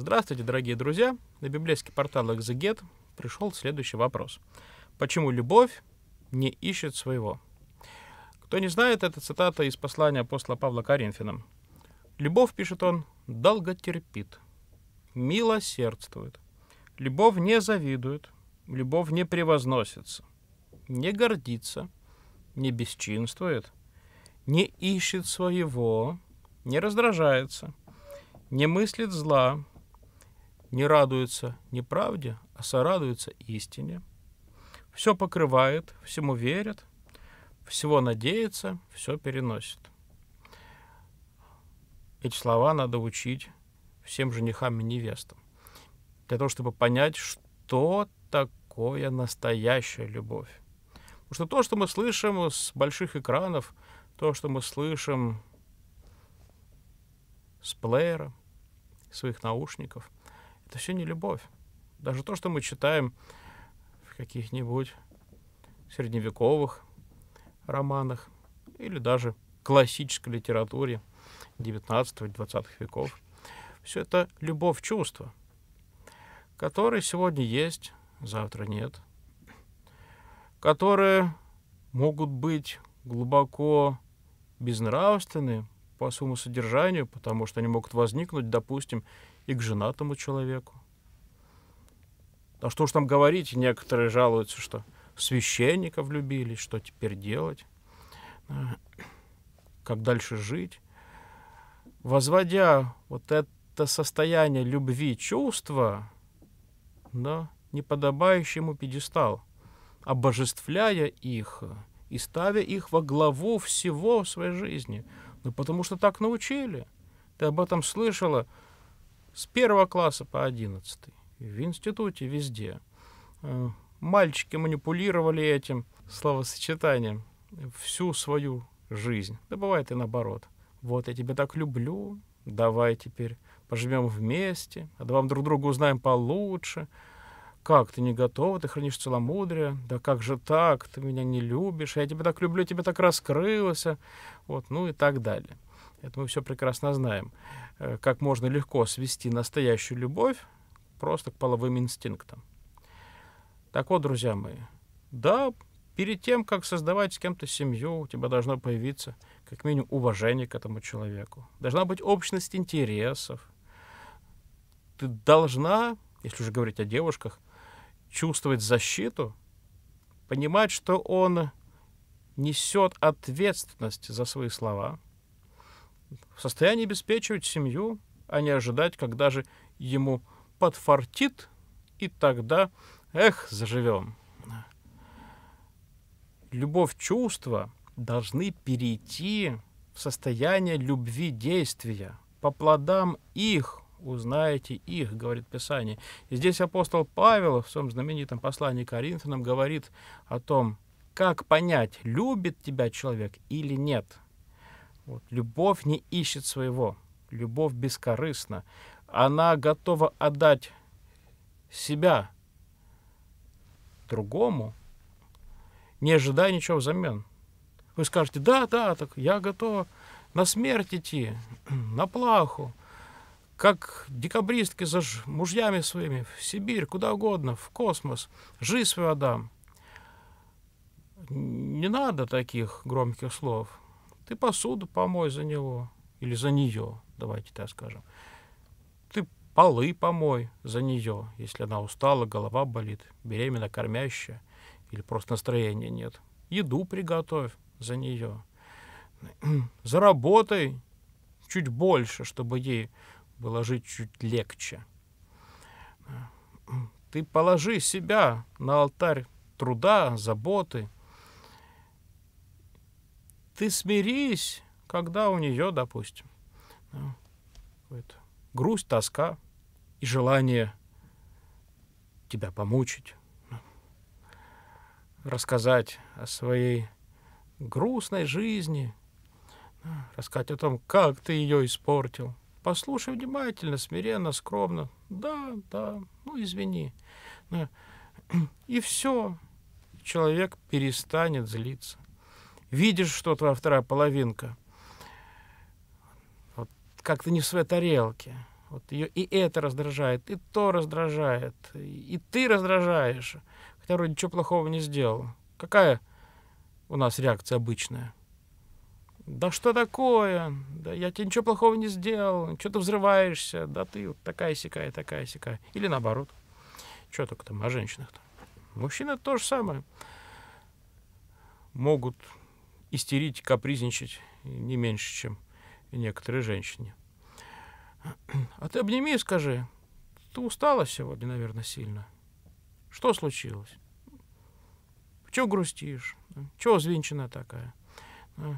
Здравствуйте, дорогие друзья! На библейский портал Exeget пришел следующий вопрос. Почему любовь не ищет своего? Кто не знает, это цитата из послания апостола Павла Коринфянам. «Любовь, — пишет он, — долго терпит, милосердствует, любовь не завидует, любовь не превозносится, не гордится, не бесчинствует, не ищет своего, не раздражается, не мыслит зла, не радуется неправде, а сорадуется истине. Все покрывает, всему верит, всего надеется, все переносит. Эти слова надо учить всем женихам и невестам, для того, чтобы понять, что такое настоящая любовь. Потому что то, что мы слышим с больших экранов, то, что мы слышим с плеера, своих наушников – это все не любовь. Даже то, что мы читаем в каких-нибудь средневековых романах или даже классической литературе 19-20 веков, все это любовь чувства, которые сегодня есть, завтра нет, которые могут быть глубоко безнравственны по своему содержанию, потому что они могут возникнуть, допустим, и к женатому человеку. А что уж там говорить, некоторые жалуются, что священников влюбились, что теперь делать, э, как дальше жить. Возводя вот это состояние любви чувства на неподобающему пьедестал, обожествляя их и ставя их во главу всего своей жизни. Ну, потому что так научили. Ты об этом слышала, с первого класса по одиннадцатый. В институте везде. Э, мальчики манипулировали этим словосочетанием всю свою жизнь. Да бывает и наоборот. Вот я тебя так люблю, давай теперь поживем вместе, а давай друг друга узнаем получше. Как, ты не готова, ты хранишь целомудрие, да как же так, ты меня не любишь, я тебя так люблю, тебя так раскрылся, а». вот, ну и так далее. Это мы все прекрасно знаем. Э, как можно легко свести настоящую любовь просто к половым инстинктам. Так вот, друзья мои, да, перед тем, как создавать с кем-то семью, у тебя должно появиться как минимум уважение к этому человеку. Должна быть общность интересов. Ты должна, если уже говорить о девушках, чувствовать защиту, понимать, что он несет ответственность за свои слова – в состоянии обеспечивать семью, а не ожидать, когда же ему подфартит, и тогда, эх, заживем. Любовь чувства должны перейти в состояние любви действия. По плодам их узнаете их, говорит Писание. И здесь апостол Павел в своем знаменитом послании Коринфянам говорит о том, как понять, любит тебя человек или нет – вот. Любовь не ищет своего, любовь бескорыстна. Она готова отдать себя другому, не ожидая ничего взамен. Вы скажете, да, да, так я готова на смерть идти, на плаху, как декабристки за мужьями своими, в Сибирь, куда угодно, в космос, жизнь свою отдам. Не надо таких громких слов. Ты посуду помой за него или за нее, давайте так скажем. Ты полы помой за нее, если она устала, голова болит, беременна, кормящая или просто настроения нет. Еду приготовь за нее. Заработай чуть больше, чтобы ей было жить чуть легче. Ты положи себя на алтарь труда, заботы – ты смирись, когда у нее, допустим, ну, грусть, тоска и желание тебя помучить, ну, рассказать о своей грустной жизни, ну, рассказать о том, как ты ее испортил. Послушай внимательно, смиренно, скромно. Да, да, ну извини. И все. Человек перестанет злиться видишь, что твоя вторая половинка вот, как-то не в своей тарелке. Вот ее и это раздражает, и то раздражает, и ты раздражаешь. Хотя вроде ничего плохого не сделал. Какая у нас реакция обычная? Да что такое? Да я тебе ничего плохого не сделал. Что ты взрываешься? Да ты вот такая сякая, такая сякая. Или наоборот. Что только там о женщинах-то? Мужчины то же самое. Могут истерить, капризничать не меньше, чем некоторые женщины. А ты обними и скажи, ты устала сегодня, наверное, сильно. Что случилось? Чего грустишь? Чего звенчина такая? А?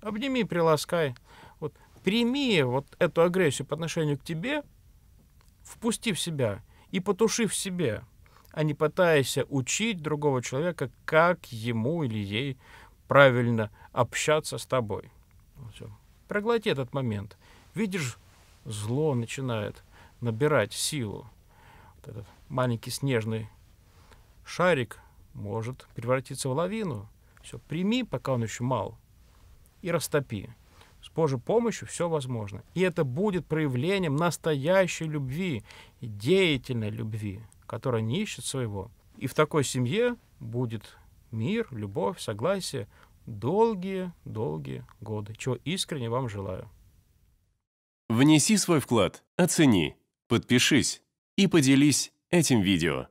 Обними, приласкай. Вот прими вот эту агрессию по отношению к тебе, впусти в себя и потуши в себе, а не пытаясь учить другого человека, как ему или ей правильно общаться с тобой. Все. Проглоти этот момент. Видишь, зло начинает набирать силу. Вот этот маленький снежный шарик может превратиться в лавину. Все, прими, пока он еще мал, и растопи. С Божьей помощью все возможно. И это будет проявлением настоящей любви, деятельной любви, которая не ищет своего. И в такой семье будет мир, любовь, согласие долгие-долгие годы, чего искренне вам желаю. Внеси свой вклад, оцени, подпишись и поделись этим видео.